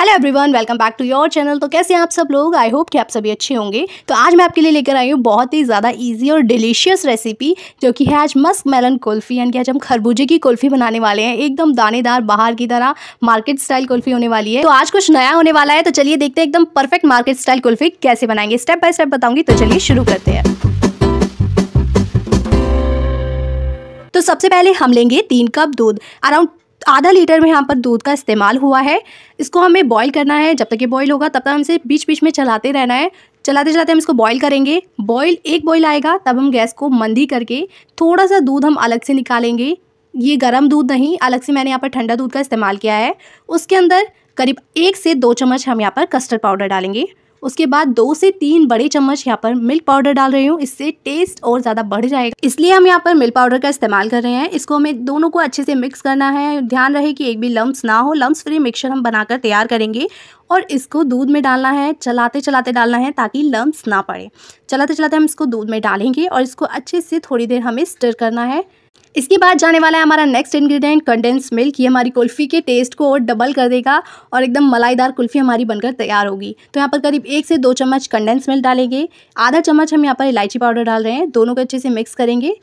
hello everyone welcome back to your channel तो कैसे हैं आप सब लोग आई होप कि आप सभी अच्छे होंगे तो आज मैं आपके लिए लेकर आई हूँ बहुत ही ज़्यादा इजी और डिलीशियस रेसिपी जो कि है आज मस्क मेलन कुल्फ़ी यानी कि आज हम खरबूजे की कुल्फ़ी बनाने वाले हैं एकदम दानेदार बाहर की तरह मार्केट स्टाइल कुल्फ़ी होने वाली है तो आज कुछ नया होने वाला है तो चलिए देखते हैं एकदम परफेक्ट मार्केट स्टाइल कुल्फ़ी कैसे बनाएंगे स्टेप बाय स्टेप बताऊंगी तो चलिए शुरू करते हैं तो सबसे पहले हम लेंगे तीन कप दूध अराउंड आधा लीटर में यहाँ पर दूध का इस्तेमाल हुआ है इसको हमें बॉईल करना है जब तक ये बॉईल होगा तब तक हम इसे बीच बीच में चलाते रहना है चलाते चलाते हम इसको बॉईल करेंगे बॉईल एक बॉईल आएगा तब हम गैस को मंदी करके थोड़ा सा दूध हम अलग से निकालेंगे ये गर्म दूध नहीं अलग से मैंने यहाँ पर ठंडा दूध का इस्तेमाल किया है उसके अंदर करीब एक से दो चम्मच हम यहाँ पर कस्टर्ड पाउडर डालेंगे उसके बाद दो से तीन बड़े चम्मच यहाँ पर मिल्क पाउडर डाल रही हूँ इससे टेस्ट और ज़्यादा बढ़ जाएगा इसलिए हम यहाँ पर मिल्क पाउडर का इस्तेमाल कर रहे हैं इसको हमें दोनों को अच्छे से मिक्स करना है ध्यान रहे कि एक भी लम्ब ना हो लम्ब फ्री मिक्सर हम बनाकर तैयार करेंगे और इसको दूध में डालना है चलाते चलाते डालना है ताकि लम्ब ना पड़े चलाते चलाते हम इसको दूध में डालेंगे और इसको अच्छे से थोड़ी देर हमें स्टर करना है इसके बाद जाने वाला है हमारा नेक्स्ट इंग्रेडिएंट कंडेंस मिल्क ये हमारी कुल्फ़ी के टेस्ट को और डबल कर देगा और एकदम मलाईदार कुल्फ़ी हमारी बनकर तैयार होगी तो यहाँ पर करीब एक से दो चम्मच कंडेंस मिल्क डालेंगे आधा चम्मच हम यहाँ पर इलायची पाउडर डाल रहे हैं दोनों को अच्छे से मिक्स करेंगे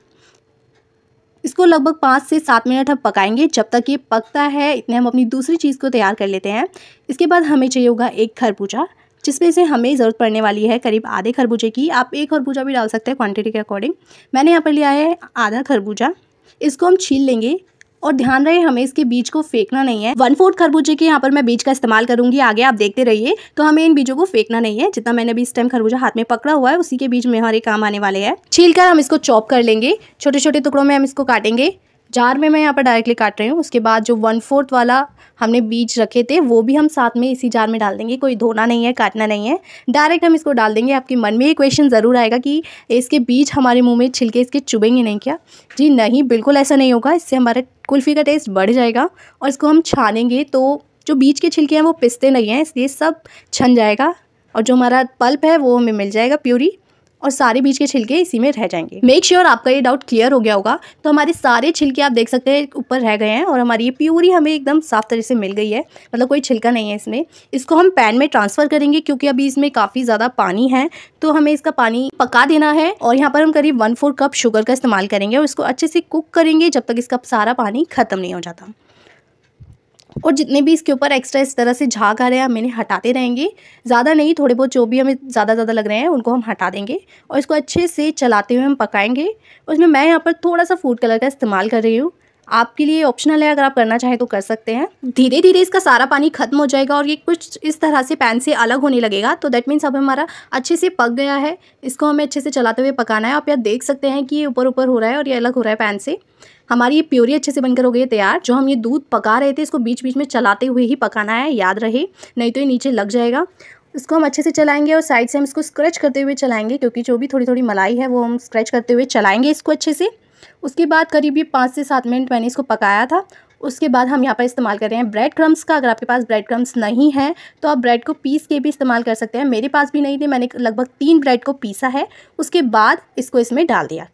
इसको लगभग पाँच से सात मिनट हम पकाएंगे जब तक ये पकता है इतने हम अपनी दूसरी चीज़ को तैयार कर लेते हैं इसके बाद हमें चाहिए होगा एक खरबूजा जिसमें से हमें ज़रूरत पड़ने वाली है करीब आधे खरबूजे की आप एक खरबूजा भी डाल सकते हैं क्वान्टिटी के अकॉर्डिंग मैंने यहाँ पर लिया है आधा खरबूजा इसको हम छील लेंगे और ध्यान रहे हमें इसके बीज को फेंकना नहीं है वन फोर्थ खरबूजे के यहाँ पर मैं बीज का इस्तेमाल करूंगी आगे आप देखते रहिए तो हमें इन बीजों को फेंकना नहीं है जितना मैंने अभी इस टाइम खरबूजा हाथ में पकड़ा हुआ है उसी के बीज में हमारे काम आने वाले हैं छील कर हम इसको चॉप कर लेंगे छोटे छोटे टुकड़ों में हम इसको काटेंगे जार में मैं यहाँ पर डायरेक्टली काट रही हूँ उसके बाद जो वन फोर्थ वाला हमने बीज रखे थे वो भी हम साथ में इसी जार में डाल देंगे कोई धोना नहीं है काटना नहीं है डायरेक्ट हम इसको डाल देंगे आपके मन में ये क्वेश्चन ज़रूर आएगा कि इसके बीज हमारे मुँह में छिलके इसके चुभेंगे नहीं क्या जी नहीं बिल्कुल ऐसा नहीं होगा इससे हमारे कुल्फ़ी का टेस्ट बढ़ जाएगा और इसको हम छानेंगे तो जो बीज के छिलके हैं वो पिसते नहीं हैं इसलिए सब छन जाएगा और जो हमारा पल्प है वो हमें मिल जाएगा प्योरी और सारे बीज के छिलके इसी में रह जाएंगे मेक श्योर sure आपका ये डाउट क्लियर हो गया होगा तो हमारे सारे छिलके आप देख सकते हैं ऊपर रह गए हैं और हमारी ये प्यूरी हमें एकदम साफ तरह से मिल गई है मतलब कोई छिलका नहीं है इसमें इसको हम पैन में ट्रांसफ़र करेंगे क्योंकि अभी इसमें काफ़ी ज़्यादा पानी है तो हमें इसका पानी पका देना है और यहाँ पर हम करीब वन फोर कप शुगर का इस्तेमाल करेंगे और इसको अच्छे से कुक करेंगे जब तक इसका सारा पानी ख़त्म नहीं हो जाता और जितने भी इसके ऊपर एक्स्ट्रा इस तरह से झाग आ रहे हैं हम इन्हें हटाते रहेंगे ज़्यादा नहीं थोड़े बहुत जो भी हमें ज़्यादा ज़्यादा लग रहे हैं उनको हम हटा देंगे और इसको अच्छे से चलाते हुए हम पकाएंगे उसमें मैं यहाँ पर थोड़ा सा फूड कलर का इस्तेमाल कर रही हूँ आपके लिए ऑप्शनल है अगर आप करना चाहें तो कर सकते हैं धीरे धीरे इसका सारा पानी खत्म हो जाएगा और ये कुछ इस तरह से पैन से अलग होने लगेगा तो दैट मीन्स अब हमारा अच्छे से पक गया है इसको हमें अच्छे से चलाते हुए पकाना है आप यहाँ देख सकते हैं कि ये ऊपर ऊपर हो रहा है और ये अलग हो रहा है पैन से हमारी ये प्योरी अच्छे से बनकर हो गई है तैयार जो हम ये दूध पका रहे थे इसको बीच बीच में चलाते हुए ही पकाना है याद रहे नहीं तो ये नीचे लग जाएगा इसको हम अच्छे से चलाएंगे और साइड से हम इसको स्क्रैच करते हुए चलाएंगे क्योंकि जो भी थोड़ी थोड़ी मलाई है वो हम स्क्रैच करते हुए चलाएंगे इसको अच्छे से उसके बाद करीब ये पाँच से सात मिनट मैंने इसको पकाया था उसके बाद हम यहाँ पर इस्तेमाल कर रहे हैं ब्रेड क्रम्स का अगर आपके पास ब्रेड क्रम्स नहीं है तो आप ब्रेड को पीस के भी इस्तेमाल कर सकते हैं मेरे पास भी नहीं थे मैंने लगभग तीन ब्रेड को पीसा है उसके बाद इसको इसमें डाल दिया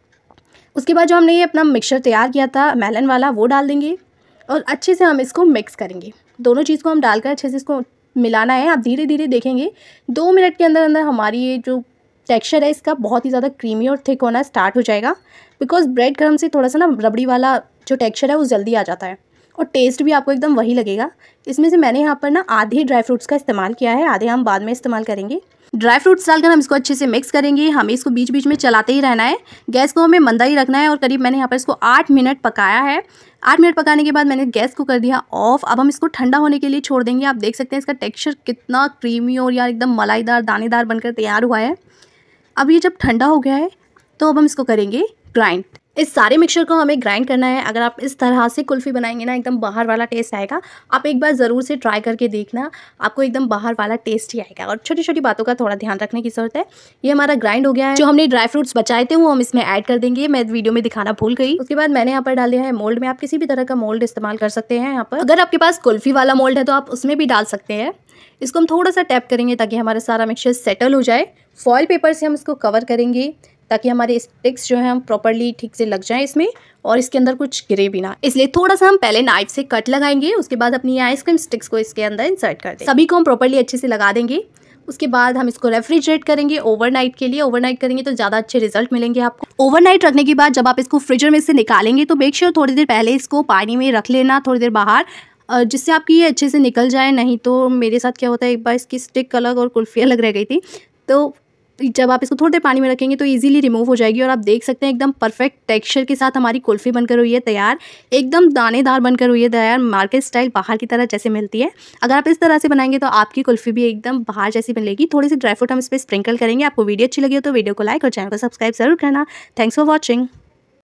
उसके बाद जो हमने ये अपना मिक्सचर तैयार किया था मेलन वाला वो डाल देंगे और अच्छे से हम इसको मिक्स करेंगे दोनों चीज़ को हम डालकर अच्छे से इसको मिलाना है आप धीरे धीरे देखेंगे दो मिनट के अंदर अंदर हमारी ये जो टेक्सचर है इसका बहुत ही ज़्यादा क्रीमी और थिक होना स्टार्ट हो जाएगा बिकॉज ब्रेड क्रम से थोड़ा सा ना रबड़ी वाला जो टेक्सचर है वो जल्दी आ जाता है और टेस्ट भी आपको एकदम वही लगेगा इसमें से मैंने यहाँ पर ना आधे ड्राई फ्रूट्स का इस्तेमाल किया है आधे हम बाद में इस्तेमाल करेंगे ड्राई फ्रूट्स डालकर हम इसको अच्छे से मिक्स करेंगे हमें इसको बीच बीच में चलाते ही रहना है गैस को हमें मंदा ही रखना है और करीब मैंने यहाँ पर इसको आठ मिनट पकाया है आठ मिनट पकाने के बाद मैंने गैस को कर दिया ऑफ अब हम इसको ठंडा होने के लिए छोड़ देंगे आप देख सकते हैं इसका टेक्स्चर कितना क्रीमी और यार एकदम मलाईदार दानेदार बनकर तैयार हुआ है अब ये जब ठंडा हो गया है तो अब हम इसको करेंगे ग्राइंड इस सारे मिक्सचर को हमें ग्राइंड करना है अगर आप इस तरह से कुल्फ़ी बनाएंगे ना एकदम बाहर वाला टेस्ट आएगा आप एक बार ज़रूर से ट्राई करके देखना आपको एकदम बाहर वाला टेस्ट ही आएगा और छोटी छोटी बातों का थोड़ा ध्यान रखने की ज़रूरत है ये हमारा ग्राइंड हो गया है जो हमने ड्राई फ्रूट्स बचाए थे वो हम इसमें ऐड कर देंगे मैं वीडियो में दिखाना भूल गई उसके बाद मैंने यहाँ पर डाल दिया है मोल्ड में आप किसी भी तरह का मोल्ड इस्तेमाल कर सकते हैं यहाँ पर अगर आपके पास कुल्फ़ी वाला मोल्ड है तो आप उसमें भी डाल सकते हैं इसको हम थोड़ा सा टैप करेंगे ताकि हमारा सारा मिक्सचर सेटल हो जाए फॉइल पेपर से हम इसको कवर करेंगे ताकि हमारे स्टिक्स जो है हम प्रॉपरली ठीक से लग जाएं इसमें और इसके अंदर कुछ गिरे भी ना इसलिए थोड़ा सा हम पहले नाइफ से कट लगाएंगे उसके बाद अपनी आइसक्रीम स्टिक्स को इसके अंदर इंसर्ट कर दें सभी को हम प्रॉपरली अच्छे से लगा देंगे उसके बाद हम इसको रेफ्रिजरेट करेंगे ओवरनाइट के लिए ओवरनाइट करेंगे तो ज़्यादा अच्छे रिजल्ट मिलेंगे आपको ओवरनाइट रखने के बाद जब आप इसको फ्रिजर में से निकालेंगे तो मेक श्योर sure थोड़ी देर पहले इसको पानी में रख लेना थोड़ी देर बाहर जिससे आपकी ये अच्छे से निकल जाए नहीं तो मेरे साथ क्या होता है एक बार इसकी स्टिक अलग और कुल्फी अलग रह गई थी तो जब आप इसको थोड़ी देर पानी में रखेंगे तो ईजिली रिमूव हो जाएगी और आप देख सकते हैं एकदम परफेक्ट टेक्स्चर के साथ हमारी कुल्फ़ी बनकर हुई है तैयार एकदम दानेदार बनकर हुई है तैयार मार्केट स्टाइल बाहर की तरह जैसे मिलती है अगर आप इस तरह से बनाएंगे तो आपकी कुल्फ़ी भी एकदम बाहर जैसी मिलेगी थोड़ी सी ड्राई फ्रूट हम इस पर स्प्रिंकल करेंगे आपको वीडियो अच्छी लगी हो तो वीडियो को लाइक और चैनल को सब्सक्राइब जरूर करना थैंक्स फॉर वॉचिंग